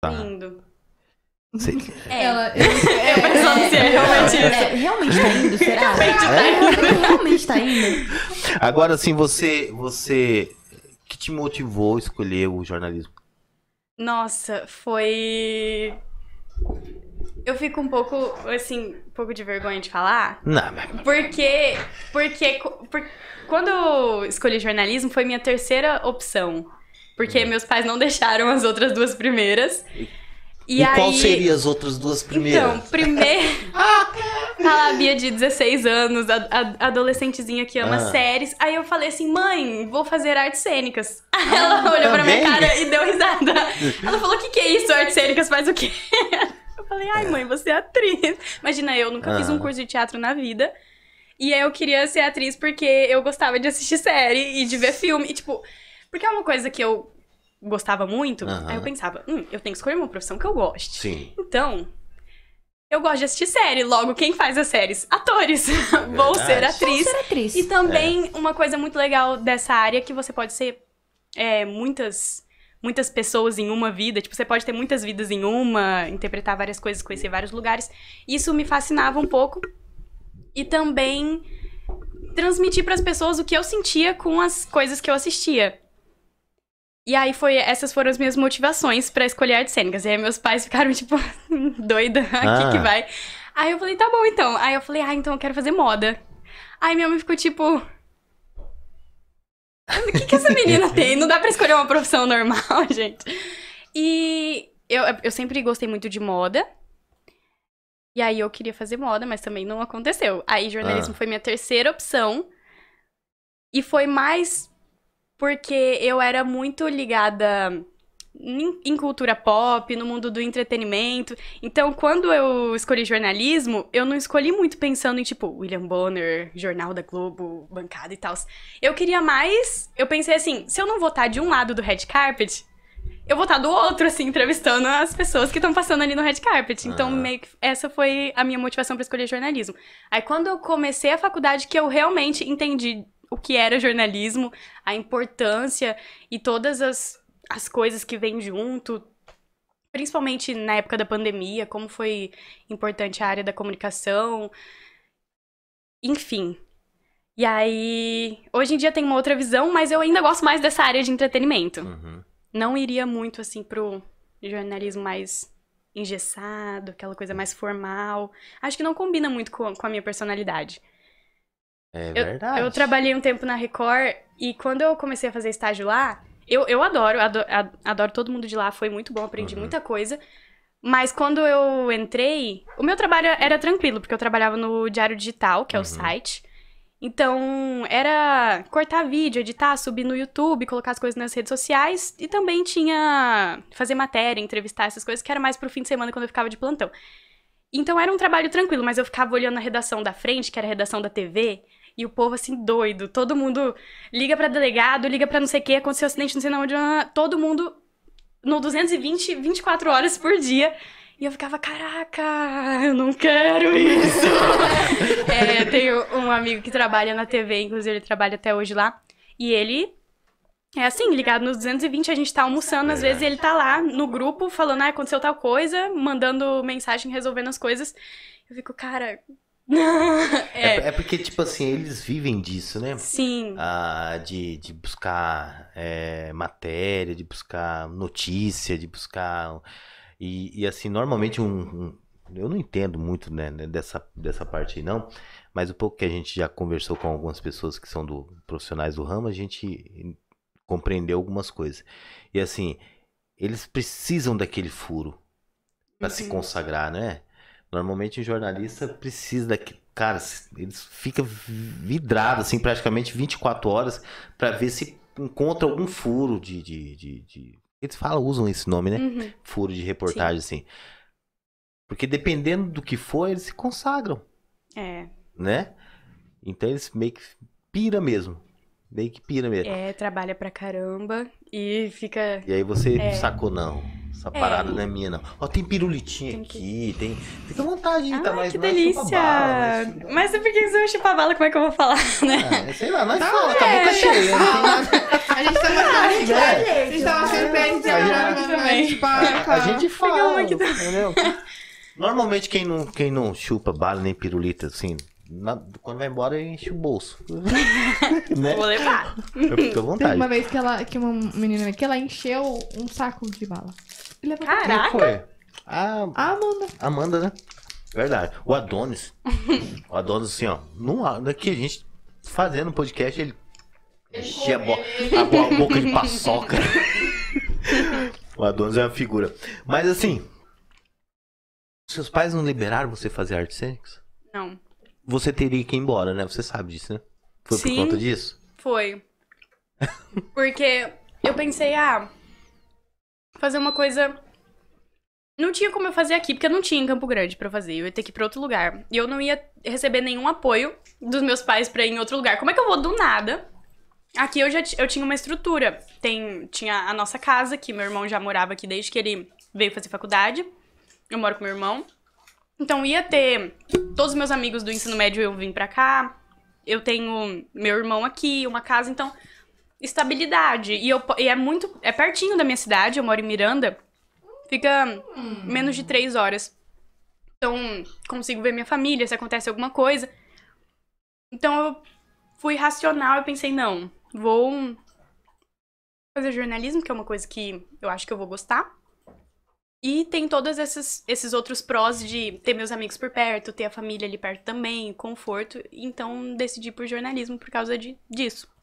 Tá. Lindo. Sei... É. é. Ela, eu, eu é, se é realmente é, isso. realmente tá indo, será? Realmente tá indo. Realmente tá indo. Agora, assim, você, você... que te motivou a escolher o jornalismo? Nossa, foi... Eu fico um pouco, assim, um pouco de vergonha de falar. Não, mas... Porque, porque, quando eu escolhi jornalismo foi minha terceira opção. Porque uhum. meus pais não deixaram as outras duas primeiras. E, e aí... qual seria as outras duas então, primeiras? Então, primeiro. Tá a Bia de 16 anos, a, a adolescentezinha que ama ah. séries. Aí eu falei assim, mãe, vou fazer artes cênicas. Aí ah, ela olhou também? pra minha cara e deu risada. Ela falou: o que, que é isso? Artes cênicas faz o quê? Eu falei, ai, é. mãe, você é atriz. Imagina, eu nunca ah. fiz um ah. curso de teatro na vida. E aí eu queria ser atriz porque eu gostava de assistir série e de ver filme. E, tipo, porque é uma coisa que eu gostava muito, aí eu pensava, hum, eu tenho que escolher uma profissão que eu goste. Sim. Então, eu gosto de assistir série, logo quem faz as séries? Atores. É Vou ser atriz. Vou ser atriz. E também é. uma coisa muito legal dessa área é que você pode ser é, muitas muitas pessoas em uma vida, tipo, você pode ter muitas vidas em uma, interpretar várias coisas, conhecer vários lugares. Isso me fascinava um pouco. E também transmitir para as pessoas o que eu sentia com as coisas que eu assistia. E aí foi, essas foram as minhas motivações para escolher artes cênicas. E aí meus pais ficaram tipo, doida, aqui ah. que ah. vai. Aí eu falei, tá bom então. Aí eu falei, ah, então eu quero fazer moda. Aí minha mãe ficou tipo, ah, o que, que essa menina tem? Não dá pra escolher uma profissão normal, gente. E eu, eu sempre gostei muito de moda. E aí eu queria fazer moda, mas também não aconteceu. Aí jornalismo ah. foi minha terceira opção. E foi mais porque eu era muito ligada em, cultura pop, no mundo do entretenimento. Então, quando eu escolhi jornalismo, eu não escolhi muito pensando em, tipo, William Bonner, Jornal da Globo, bancada e tal. Eu queria mais. Eu pensei assim: se eu não votar de um lado do red carpet, eu vou estar do outro, assim, entrevistando as pessoas que estão passando ali no red carpet. Então, ah. meio que essa foi a minha motivação para escolher jornalismo. Aí, quando eu comecei a faculdade, que eu realmente entendi o que era jornalismo, a importância e todas as, as coisas que vêm junto, principalmente na época da pandemia, como foi importante a área da comunicação. Enfim. E aí, hoje em dia tem uma outra visão, mas eu ainda gosto mais dessa área de entretenimento. Uhum. Não iria muito assim pro jornalismo mais engessado, aquela coisa mais formal. Acho que não combina muito com, com a minha personalidade. É verdade. Eu, eu trabalhei um tempo na Record e quando eu comecei a fazer estágio lá, eu, eu adoro, adoro, adoro todo mundo de lá, foi muito bom, aprendi uhum. muita coisa. Mas quando eu entrei, o meu trabalho era tranquilo, porque eu trabalhava no Diário Digital, que é uhum. o site. Então, era cortar vídeo, editar, subir no YouTube, colocar as coisas nas redes sociais. E também tinha fazer matéria, entrevistar, essas coisas, que era mais pro fim de semana, quando eu ficava de plantão. Então, era um trabalho tranquilo, mas eu ficava olhando a redação da frente, que era a redação da TV. E o povo, assim, doido. Todo mundo liga para delegado, liga para não sei o que, aconteceu um acidente, não sei onde. Todo mundo no 220, 24 horas por dia. E eu ficava, caraca, eu não quero isso. é, tenho um amigo que trabalha na TV, inclusive ele trabalha até hoje lá. E ele é assim, ligado nos 220, a gente tá almoçando, às vezes ele tá lá no grupo falando, ah, aconteceu tal coisa, mandando mensagem, resolvendo as coisas. Eu fico, cara, é. É, é. porque, tipo assim, eles vivem disso, né? Sim. Ah, de, de buscar é, matéria, de buscar notícia, de buscar. E, e assim, normalmente um, um, Eu não entendo muito né, né, dessa, dessa parte aí, não. Mas o pouco que a gente já conversou com algumas pessoas que são do profissionais do ramo, a gente compreendeu algumas coisas. E assim, eles precisam daquele furo para uhum. se consagrar, né? Normalmente um jornalista precisa daqui. Cara, eles fica vidrado, assim, praticamente 24 horas para ver se encontra algum furo de. de, de, de... Eles falam, usam esse nome, né? Uhum. Furo de reportagem, Sim. assim. Porque dependendo do que for, eles se consagram. É. Né? Então eles meio que pira mesmo. Meio que pira mesmo. É, trabalha pra caramba e fica. E aí você é. sacou, não essa é. parada não é minha, não. Ó, tem pirulitinha tem aqui, tem. Fica à vontade, tá ah, tá mais Que delícia! Bala, chupa... Mas é por que você vai chupar bala? Como é que eu vou falar, né? Ah, sei lá, nós tá, fala, é. tá boca cheia. A gente tá gostando ah, tipo, de A gente tava tipo, sempre ah, tipo, a ah, gente fala. Entendeu? Normalmente quem não, quem não chupa bala nem pirulita, assim, na- quando vai embora, enche o bolso. né? Vou levar. Eu fico à uma vez que ela, que uma menina que ela encheu um saco de bala. Caraca. Quem foi? A Ah, Amanda. Amanda, né? Verdade. O Adonis. o Adonis, assim, ó. Não há- a gente fazendo podcast, ele Enche a, bo- a bo- a boca de paçoca. o Adonis é uma figura. Mas assim. Seus pais não liberaram você fazer artes cênicas? Não você teria que ir embora, né? Você sabe disso, né? Foi Sim, por conta disso? Foi. Porque eu pensei, ah, fazer uma coisa. Não tinha como eu fazer aqui, porque eu não tinha em Campo Grande para fazer. Eu ia ter que ir pra outro lugar. E eu não ia receber nenhum apoio dos meus pais pra ir em outro lugar. Como é que eu vou do nada? Aqui eu já eu tinha uma estrutura. Tem, tinha a nossa casa, que meu irmão já morava aqui desde que ele veio fazer faculdade. Eu moro com meu irmão. Então ia ter todos os meus amigos do ensino médio eu vim para cá. Eu tenho meu irmão aqui, uma casa, então estabilidade. E, eu, e é muito é pertinho da minha cidade, eu moro em Miranda. Fica menos de três horas. Então consigo ver minha família, se acontece alguma coisa. Então eu fui racional, eu pensei não, vou fazer jornalismo, que é uma coisa que eu acho que eu vou gostar. E tem todos esses, esses outros prós de ter meus amigos por perto, ter a família ali perto também, conforto. Então decidi por jornalismo por causa de, disso.